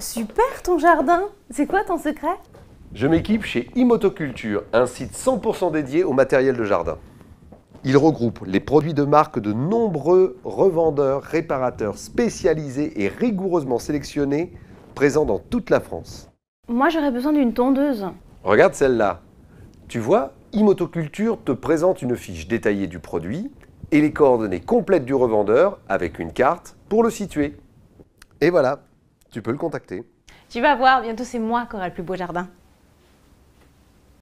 Super ton jardin C'est quoi ton secret Je m'équipe chez Imotoculture, un site 100% dédié au matériel de jardin. Il regroupe les produits de marque de nombreux revendeurs, réparateurs spécialisés et rigoureusement sélectionnés présents dans toute la France. Moi j'aurais besoin d'une tondeuse. Regarde celle-là. Tu vois, Imotoculture te présente une fiche détaillée du produit et les coordonnées complètes du revendeur avec une carte pour le situer. Et voilà, tu peux le contacter. Tu vas voir, bientôt c'est moi qui aurai le plus beau jardin.